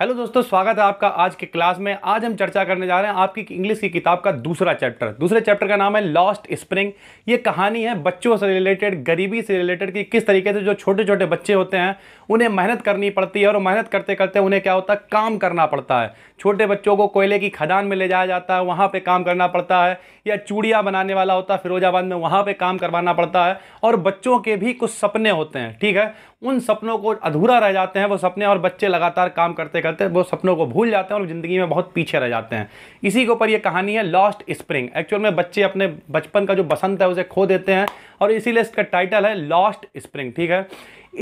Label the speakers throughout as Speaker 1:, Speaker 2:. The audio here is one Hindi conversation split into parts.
Speaker 1: हेलो दोस्तों स्वागत है आपका आज के क्लास में आज हम चर्चा करने जा रहे हैं आपकी इंग्लिश की किताब का दूसरा चैप्टर दूसरे चैप्टर का नाम है लॉस्ट स्प्रिंग ये कहानी है बच्चों से रिलेटेड गरीबी से रिलेटेड कि किस तरीके से जो छोटे छोटे बच्चे होते हैं उन्हें मेहनत करनी पड़ती है और मेहनत करते करते उन्हें क्या होता है काम करना पड़ता है छोटे बच्चों को कोयले की खदान में ले जाया जाता है वहाँ पर काम करना पड़ता है या चूड़ियाँ बनाने वाला होता है फिरोजाबाद में वहाँ पर काम करवाना पड़ता है और बच्चों के भी कुछ सपने होते हैं ठीक है उन सपनों को अधूरा रह जाते हैं वो सपने और बच्चे लगातार काम करते करते वो सपनों को भूल जाते हैं और ज़िंदगी में बहुत पीछे रह जाते हैं इसी के ऊपर ये कहानी है लॉस्ट स्प्रिंग एक्चुअल में बच्चे अपने बचपन का जो बसंत है उसे खो देते हैं और इसीलिए इसका टाइटल है लॉस्ट स्प्रिंग ठीक है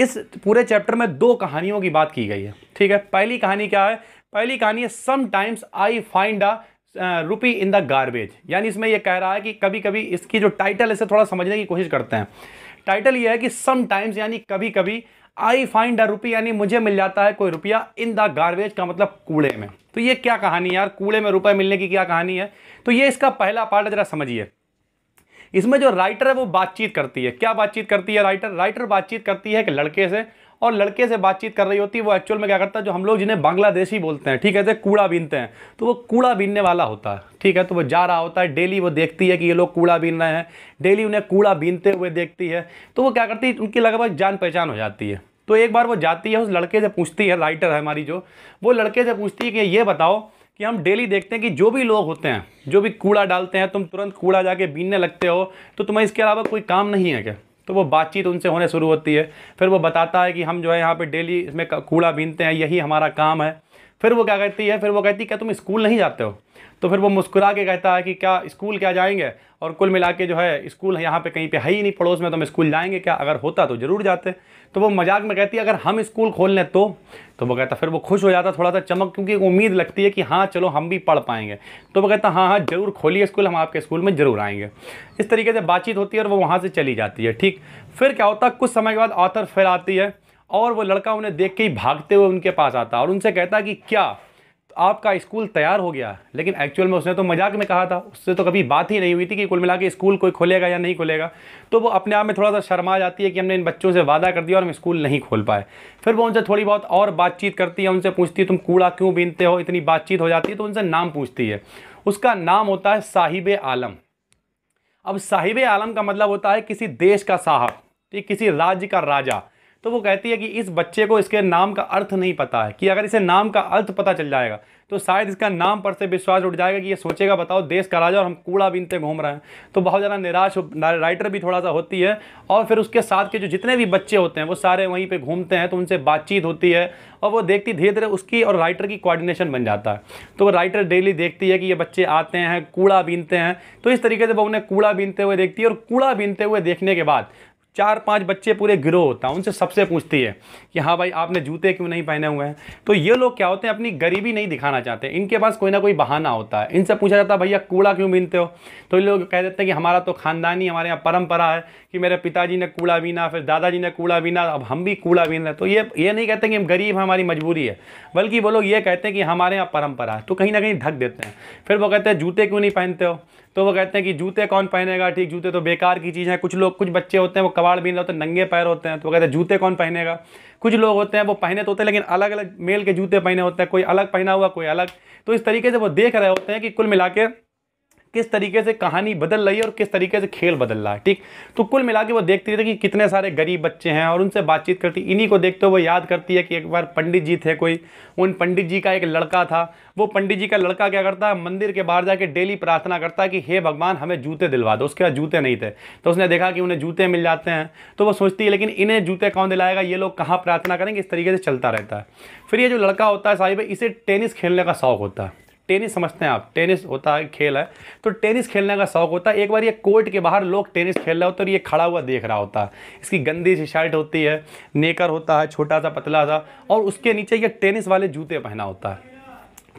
Speaker 1: इस पूरे चैप्टर में दो कहानियों की बात की गई है ठीक है पहली कहानी क्या है पहली कहानी है times I find a rupee in the garbage यानी इसमें यह कह रहा है कि कभी कभी इसकी जो टाइटल है इसे थोड़ा समझने की कोशिश करते हैं टाइटल यह है कि समटाइम्स यानी कभी कभी आई फाइंड अ रुपी यानी मुझे मिल जाता है कोई रुपया इन द गार्बेज का मतलब कूड़े में तो ये क्या कहानी यार कूड़े में रुपए मिलने की क्या कहानी है तो ये इसका पहला पार्ट जरा समझिए इसमें जो राइटर है वो बातचीत करती है क्या बातचीत करती है राइटर राइटर बातचीत करती है एक लड़के से और लड़के से बातचीत कर रही होती है वो एक्चुअल में क्या करता है जो हम लोग जिन्हें बांग्लादेशी बोलते हैं ठीक है कूड़ा बीनते हैं तो वो कूड़ा बीनने वाला होता है ठीक है तो वो जा रहा होता है डेली वो देखती है कि ये लोग कूड़ा बीन रहे हैं डेली उन्हें कूड़ा बीनते हुए देखती है तो वो क्या करती है उनकी लगभग जान पहचान हो जाती है तो एक बार वो जाती है उस लड़के से पूछती है राइटर है हमारी जो वो लड़के से पूछती है कि ये बताओ कि हम डेली देखते हैं कि जो भी लोग होते हैं जो भी कूड़ा डालते हैं तुम तुरंत कूड़ा जाके बीनने लगते हो तो तुम्हें इसके अलावा कोई काम नहीं है क्या तो वो बातचीत उनसे होने शुरू होती है फिर वो बताता है कि हम जो है यहाँ पर डेली इसमें कूड़ा बीनते हैं यही हमारा काम है फिर वो क्या कहती है फिर वो कहती है क्या तुम स्कूल नहीं जाते हो तो फिर वो मुस्कुरा के कहता है कि क्या स्कूल क्या जाएंगे और कुल मिला के जो है स्कूल यहाँ पे कहीं पे है ही नहीं पड़ोस में तो हम स्कूल जाएंगे क्या अगर होता तो ज़रूर जाते तो वो मजाक में कहती है अगर हम स्कूल खोल लें तो तो वो कहता फिर वो खुश हो जाता थोड़ा सा चमक क्योंकि उम्मीद लगती है कि हाँ चलो हम भी पढ़ पाएंगे तो वो कहता हाँ हाँ ज़रूर खोलिए स्कूल हम आपके स्कूल में ज़रूर आएंगे इस तरीके से बातचीत होती है और वो वहाँ से चली जाती है ठीक फिर क्या होता कुछ समय के बाद ऑथर फिर आती है और वो लड़का उन्हें देख के ही भागते हुए उनके पास आता और उनसे कहता कि क्या आपका स्कूल तैयार हो गया लेकिन एक्चुअल में उसने तो मजाक में कहा था उससे तो कभी बात ही नहीं हुई थी कि कुल मिला स्कूल कोई खोलेगा या नहीं खोलेगा तो वो अपने आप में थोड़ा सा शर्मा जाती है कि हमने इन बच्चों से वादा कर दिया और हम स्कूल नहीं खोल पाए फिर वो उनसे थोड़ी बहुत और बातचीत करती है उनसे पूछती है तुम कूड़ा क्यों बीनते हो इतनी बातचीत हो जाती है तो उनसे नाम पूछती है उसका नाम होता है साहिब आलम अब साहिब आलम का मतलब होता है किसी देश का साहब ठीक किसी राज्य का राजा तो वो कहती है कि इस बच्चे को इसके नाम का अर्थ नहीं पता है कि अगर इसे नाम का अर्थ पता चल जाएगा तो शायद इसका नाम पर से विश्वास उठ जाएगा कि ये सोचेगा बताओ देश का राजा और हम कूड़ा बीनते घूम रहे हैं तो बहुत ज़्यादा निराश राइटर भी थोड़ा सा होती है और फिर उसके साथ के जो जितने भी बच्चे होते हैं वो सारे वहीं पर घूमते हैं तो उनसे बातचीत होती है और वो देखती धीरे धीरे उसकी और राइटर की कोऑर्डिनेशन बन जाता है तो वो राइटर डेली देखती है कि ये बच्चे आते हैं कूड़ा बीनते हैं तो इस तरीके से वो उन्हें कूड़ा बीनते हुए देखती है और कूड़ा बीनते हुए देखने के बाद चार पांच बच्चे पूरे गिरोह होता है उनसे सबसे पूछती है कि हाँ भाई आपने जूते क्यों नहीं पहने हुए हैं तो ये लोग क्या होते हैं अपनी गरीबी नहीं दिखाना चाहते इनके पास कोई ना कोई बहाना होता है इनसे पूछा जाता है भैया कूड़ा क्यों बीनते हो तो ये लोग कह देते हैं कि हमारा तो खानदानी हमारे यहाँ परंपरा है कि मेरे पिताजी ने कूड़ा बीना फिर दादाजी ने कूड़ा बीना अब हम भी कूड़ा बीन रहे तो ये ये नहीं कहते कि हम गरीब हैं हमारी मजबूरी है बल्कि वो लोग ये कहते हैं कि हमारे यहाँ परंपरा है तो कहीं ना कहीं ढक देते हैं फिर वो कहते हैं जूते क्यों नहीं पहनते हो तो वो कहते हैं कि जूते कौन पहनेगा ठीक जूते तो बेकार की चीज़ है कुछ लोग कुछ बच्चे होते हैं वो कबाड़ बीन होते हैं नंगे पैर होते हैं तो वो कहते हैं जूते कौन पहनेगा कुछ लोग होते हैं वो पहने तो होते हैं लेकिन अलग अलग मेल के जूते पहने होते हैं कोई अलग पहना हुआ कोई अलग तो इस तरीके से वो देख रहे होते हैं कि कुल मिला किस तरीके से कहानी बदल रही है और किस तरीके से खेल बदल रहा है ठीक तो कुल मिला के वो देखती रहती है कि कितने सारे गरीब बच्चे हैं और उनसे बातचीत करती इन्हीं को देखते हुए वो याद करती है कि एक बार पंडित जी थे कोई उन पंडित जी का एक लड़का था वो पंडित जी का लड़का क्या करता है मंदिर के बाहर जाके डेली प्रार्थना करता है कि हे भगवान हमें जूते दिलवा दो उसके बाद जूते नहीं थे तो उसने देखा कि उन्हें जूते मिल जाते हैं तो वो सोचती है लेकिन इन्हें जूते कौन दिलाएगा ये लोग कहाँ प्रार्थना करेंगे इस तरीके से चलता रहता है फिर ये जो लड़का होता है साहिब इसे टेनिस खेलने का शौक होता है टेनिस समझते हैं आप टेनिस होता है खेल है तो टेनिस खेलने का शौक होता है एक बार ये कोर्ट के बाहर लोग टेनिस खेल रहे होते और ये खड़ा हुआ देख रहा होता है इसकी गंदी सी शर्ट होती है नेकर होता है छोटा सा पतला सा और उसके नीचे ये टेनिस वाले जूते पहना होता है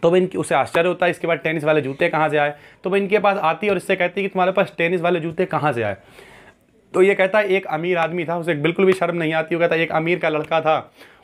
Speaker 1: तो भाई इनकी उसे आश्चर्य होता है इसके बाद टेनिस वाले जूते कहाँ से आए तो भाई इनके पास आती है और इससे कहती है कि तुम्हारे पास टेनिस वाले जूते कहाँ से आए तो ये कहता है एक अमीर आदमी था उसे बिल्कुल भी शर्म नहीं आती वो कहता एक अमीर का लड़का था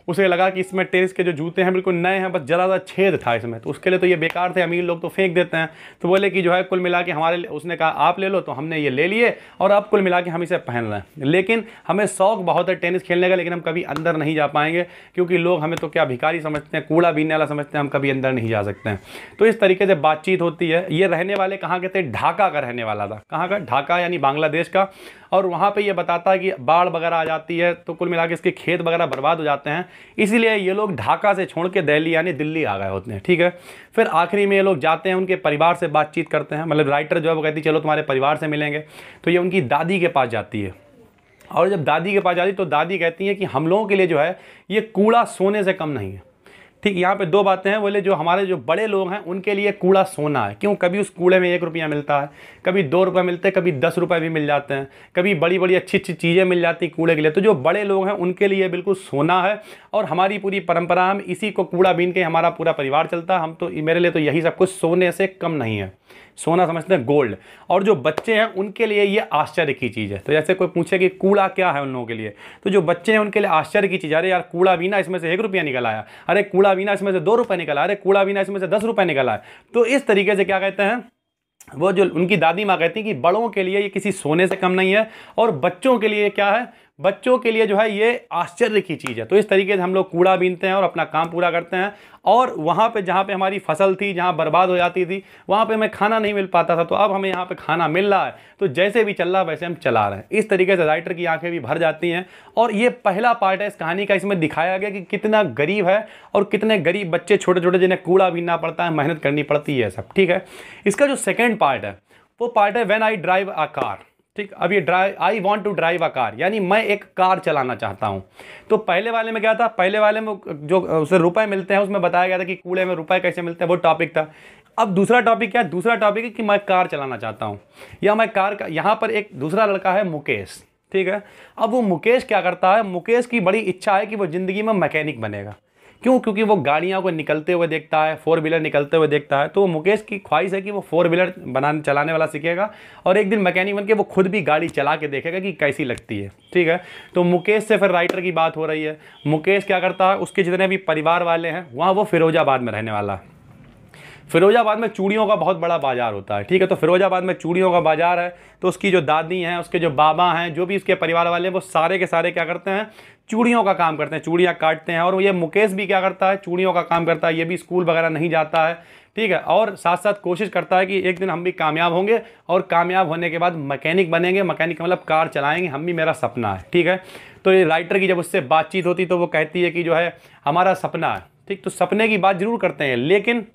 Speaker 1: उसे लगा कि इसमें टेरिस के जो जूते हैं बिल्कुल नए हैं बस ज़रा सा छेद था इसमें तो उसके लिए तो ये बेकार थे अमीर लोग तो फेंक देते हैं तो बोले कि जो है कुल मिला के हमारे उसने कहा आप ले लो तो हमने ये ले लिए और अब कुल मिला के हम इसे पहन रहे हैं लेकिन हमें शौक बहुत है टेनिस खेलने का लेकिन हम कभी अंदर नहीं जा पाएंगे क्योंकि लोग हमें तो क्या भिखारी समझते हैं कूड़ा बीनने वाला समझते हैं हम कभी अंदर नहीं जा सकते हैं तो इस तरीके से बातचीत होती है ये रहने वाले कहाँ के थे ढाका का रहने वाला था कहाँ का ढाका यानी बांग्लादेश का और वहाँ पे ये बताता है कि बाढ़ वगैरह आ जाती है तो कुल मिला के इसके खेत वगैरह बर्बाद हो जाते हैं इसीलिए ये लोग ढाका से छोड़ के दिल्ली यानी दिल्ली आ गए होते हैं ठीक है फिर आखिरी में ये लोग जाते हैं उनके परिवार से बातचीत करते हैं मतलब राइटर जो है वो कहती है चलो तुम्हारे परिवार से मिलेंगे तो ये उनकी दादी के पास जाती है और जब दादी के पास जाती तो दादी कहती हैं कि हम लोगों के लिए जो है ये कूड़ा सोने से कम नहीं है ठीक यहाँ पे दो बातें हैं बोले जो हमारे जो बड़े लोग हैं उनके लिए कूड़ा सोना है क्यों कभी उस कूड़े में एक रुपया मिलता है कभी दो रुपये मिलते हैं कभी दस रुपये भी मिल जाते हैं कभी बड़ी बड़ी अच्छी अच्छी चीज़ें मिल जाती कूड़े के लिए तो जो बड़े लोग हैं उनके लिए बिल्कुल सोना है और हमारी पूरी परंपरा हम इसी को कूड़ा बीन के हमारा पूरा परिवार चलता है हम तो मेरे लिए तो यही सब कुछ सोने से कम नहीं है सोना समझते हैं गोल्ड और जो बच्चे हैं उनके लिए ये आश्चर्य की चीज़ है तो जैसे कोई पूछे कि कूड़ा क्या है उन लोगों के लिए तो जो बच्चे हैं उनके लिए आश्चर्य की चीज़ अरे यार कूड़ा बीना इसमें से एक रुपया निकल आया अरे कूड़ा बीना इसमें से दो रुपये निकल आया अरे कूड़ा बीना इसमें से दस रुपये निकल आया तो इस तरीके से क्या कहते हैं वो जो उनकी दादी माँ कहती हैं कि बड़ों के लिए ये किसी सोने से कम नहीं है और बच्चों के लिए क्या है बच्चों के लिए जो है ये आश्चर्य की चीज़ है तो इस तरीके से हम लोग कूड़ा बीनते हैं और अपना काम पूरा करते हैं और वहाँ पे जहाँ पे हमारी फसल थी जहाँ बर्बाद हो जाती थी वहाँ पे हमें खाना नहीं मिल पाता था तो अब हमें यहाँ पे खाना मिल रहा है तो जैसे भी चल रहा है वैसे हम चला रहे हैं इस तरीके से राइटर की आंखें भी भर जाती हैं और ये पहला पार्ट है इस कहानी का इसमें दिखाया गया कि कितना गरीब है और कितने गरीब बच्चे छोटे छोटे जिन्हें कूड़ा बीनना पड़ता है मेहनत करनी पड़ती है सब ठीक है इसका जो सेकेंड पार्ट है वो पार्ट है when I drive a car ठीक अब ये drive I want to drive a car यानी मैं एक कार चलाना चाहता हूँ तो पहले वाले में क्या था पहले वाले में जो उसे रुपए मिलते हैं उसमें बताया गया था कि कूड़े में रुपए कैसे मिलते हैं वो टॉपिक था अब दूसरा टॉपिक क्या है दूसरा टॉपिक है कि मैं कार चलाना चाहता हूँ या मैं कार का यहाँ पर एक दूसरा लड़का है मुकेश ठीक है अब वो मुकेश क्या करता है मुकेश की बड़ी इच्छा है कि वो ज़िंदगी में मैकेनिक बनेगा क्यों क्योंकि वो गाड़ियों को निकलते हुए देखता है फोर व्हीलर निकलते हुए देखता है तो मुकेश की ख्वाहिश है कि वो फोर व्हीलर बनाने चलाने वाला सीखेगा और एक दिन मैकेनिक बन के वो खुद भी गाड़ी चला के देखेगा कि कैसी लगती है ठीक है तो मुकेश से फिर राइटर की बात हो रही है मुकेश क्या करता है उसके जितने भी परिवार वाले हैं वहाँ वो फिरोजाबाद में रहने वाला है फिरोजाबाद में चूड़ियों का बहुत बड़ा बाजार होता है ठीक है तो फिरोजाबाद में चूड़ियों का बाजार है तो उसकी जो दादी हैं उसके जो बाबा हैं जो भी उसके परिवार वाले हैं वो सारे के सारे क्या करते हैं चूड़ियों का काम करते हैं चूड़ियाँ काटते हैं और ये मुकेश भी क्या करता है चूड़ियों का काम करता है ये भी स्कूल वगैरह नहीं जाता है ठीक है और साथ साथ कोशिश करता है कि एक दिन हम भी कामयाब होंगे और कामयाब होने के बाद मैकेनिक बनेंगे मैकेनिक मतलब कार चलाएंगे हम भी मेरा सपना है ठीक है तो ये राइटर की जब उससे बातचीत होती तो वो कहती है कि जो है हमारा सपना है ठीक तो सपने की बात ज़रूर करते हैं लेकिन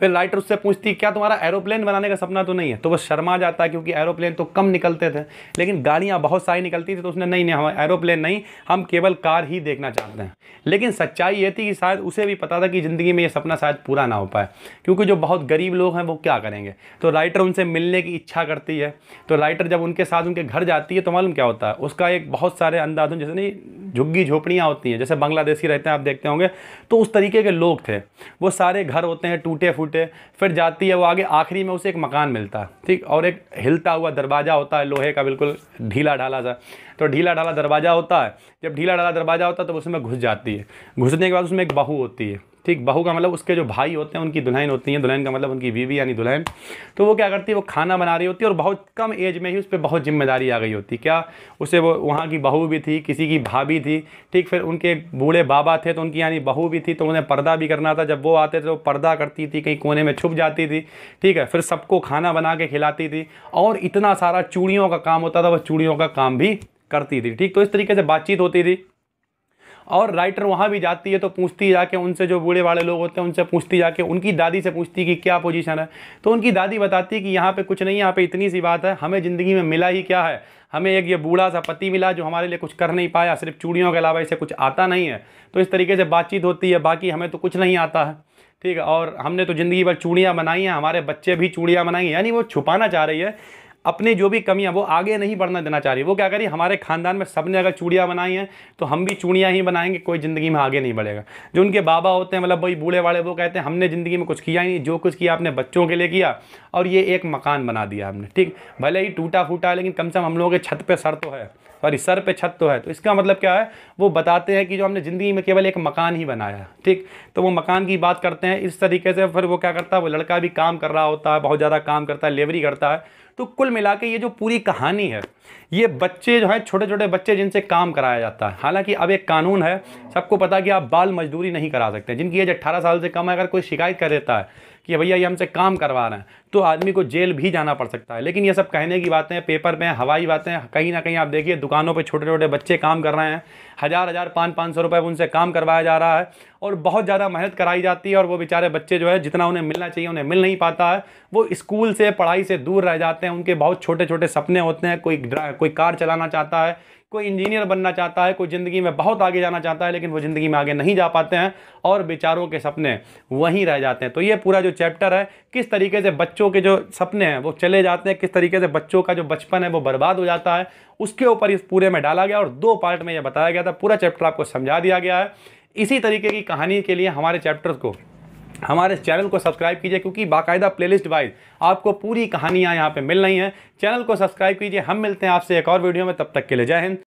Speaker 1: फिर लाइटर उससे पूछती क्या तुम्हारा एरोप्लेन बनाने का सपना तो नहीं है तो वो शर्मा जाता है क्योंकि एरोप्लेन तो कम निकलते थे लेकिन गाड़ियाँ बहुत सारी निकलती थी तो उसने नहीं नहीं हम एरोप्लेन नहीं हम केवल कार ही देखना चाहते हैं लेकिन सच्चाई ये थी कि शायद उसे भी पता था कि ज़िंदगी में ये सपना शायद पूरा ना हो पाए क्योंकि जो बहुत गरीब लोग हैं वो क्या करेंगे तो राइटर उनसे मिलने की इच्छा करती है तो राइटर जब उनके साथ उनके घर जाती है तो मालूम क्या होता है उसका एक बहुत सारे अंदाजों जैसे नहीं झुग्गी झोपड़ियाँ होती हैं जैसे बांग्लादेशी रहते हैं आप देखते होंगे तो उस तरीके के लोग थे वो सारे घर होते हैं टूटे फूटे फिर जाती है वो आगे आखिरी में उसे एक मकान मिलता है ठीक और एक हिलता हुआ दरवाज़ा होता है लोहे का बिल्कुल ढीला ढाला सा तो ढीला ढाला दरवाज़ा होता है जब ढीला ढाला दरवाज़ा होता है तो उसमें घुस जाती है घुसने के बाद उसमें एक बहू होती है ठीक बहू का मतलब उसके जो भाई होते हैं उनकी दुल्हन होती है दुल्हन का मतलब उनकी बीवी यानी दुल्हन तो वो क्या करती है वो खाना बना रही होती है और बहुत कम एज में ही उस पर बहुत जिम्मेदारी आ गई होती क्या उसे वो वहाँ की बहू भी थी किसी की भाभी थी ठीक फिर उनके बूढ़े बाबा थे तो उनकी यानी बहू भी थी तो उन्हें पर्दा भी करना था जब वो आते थे तो पर्दा करती थी कहीं कोने में छुप जाती थी ठीक है फिर सबको खाना बना के खिलाती थी और इतना सारा चूड़ियों का काम होता था वह चूड़ियों का काम भी करती थी ठीक तो इस तरीके से बातचीत होती थी और राइटर वहाँ भी जाती है तो पूछती जाके उनसे जो बूढ़े वाले लोग होते हैं उनसे पूछती जाके उनकी दादी से पूछती कि क्या पोजीशन है तो उनकी दादी बताती है कि यहाँ पे कुछ नहीं यहाँ पे इतनी सी बात है हमें ज़िंदगी में मिला ही क्या है हमें एक ये बूढ़ा सा पति मिला जो हमारे लिए कुछ कर नहीं पाया सिर्फ चूड़ियों के अलावा इसे कुछ आता नहीं है तो इस तरीके से बातचीत होती है बाकी हमें तो कुछ नहीं आता है ठीक है और हमने तो ज़िंदगी भर चूड़ियाँ बनाई हैं हमारे बच्चे भी चूड़ियाँ बनाई हैं यानी वो छुपाना चाह रही है अपनी जो भी कमियां वो आगे नहीं बढ़ना देना चाह रही वो क्या करिए हमारे खानदान में सब ने अगर चूड़ियाँ बनाई हैं तो हम भी चूड़ियाँ ही बनाएंगे कोई ज़िंदगी में आगे नहीं बढ़ेगा जो उनके बाबा होते हैं मतलब वही बूढ़े वाले वो कहते हैं हमने ज़िंदगी में कुछ किया ही नहीं जो कुछ किया आपने बच्चों के लिए किया और ये एक मकान बना दिया हमने ठीक भले ही टूटा फूटा लेकिन कम से कम हम लोगों के छत पर सर तो है सॉरी सर पे छत तो है तो इसका मतलब क्या है वो बताते हैं कि जो हमने ज़िंदगी में केवल एक मकान ही बनाया ठीक तो वो मकान की बात करते हैं इस तरीके से फिर वो क्या करता है वो लड़का भी काम कर रहा होता है बहुत ज़्यादा काम करता है लेबरी करता है तो कुल मिला ये जो पूरी कहानी है ये बच्चे जो हैं छोटे छोटे बच्चे जिनसे काम कराया जाता है हालांकि अब एक कानून है सबको पता कि आप बाल मजदूरी नहीं करा सकते जिनकी एज अट्ठारह साल से कम है अगर कोई शिकायत कर देता है कि भैया ये हमसे काम करवा रहे हैं तो आदमी को जेल भी जाना पड़ सकता है लेकिन ये सब कहने की बातें पेपर में हवाई बातें कहीं ना कहीं आप देखिए दुकानों पर छोटे छोटे बच्चे काम कर रहे हैं हज़ार हज़ार पाँच पाँच सौ रुपये उनसे काम करवाया जा रहा है और बहुत ज़्यादा मेहनत कराई जाती है और वो बेचारे बच्चे जो है जितना उन्हें मिलना चाहिए उन्हें मिल नहीं पाता है वो स्कूल से पढ़ाई से दूर रह जाते हैं उनके बहुत छोटे छोटे सपने होते हैं कोई कोई कार चलाना चाहता है कोई इंजीनियर बनना चाहता है कोई ज़िंदगी में बहुत आगे जाना चाहता है लेकिन वो ज़िंदगी में आगे नहीं जा पाते हैं और बेचारों के सपने वहीं रह जाते हैं तो ये पूरा जो चैप्टर है किस तरीके से बच्चों के जो सपने हैं वो चले जाते हैं किस तरीके से बच्चों का जो बचपन है वो बर्बाद हो जाता है उसके ऊपर इस पूरे में डाला गया और दो पार्ट में यह बताया गया था पूरा चैप्टर आपको समझा दिया गया है इसी तरीके की कहानी के लिए हमारे चैप्टर को हमारे चैनल को सब्सक्राइब कीजिए क्योंकि बाकायदा प्लेलिस्ट वाइज आपको पूरी कहानियाँ यहाँ पे मिल रही हैं चैनल को सब्सक्राइब कीजिए हम मिलते हैं आपसे एक और वीडियो में तब तक के लिए जय हिंद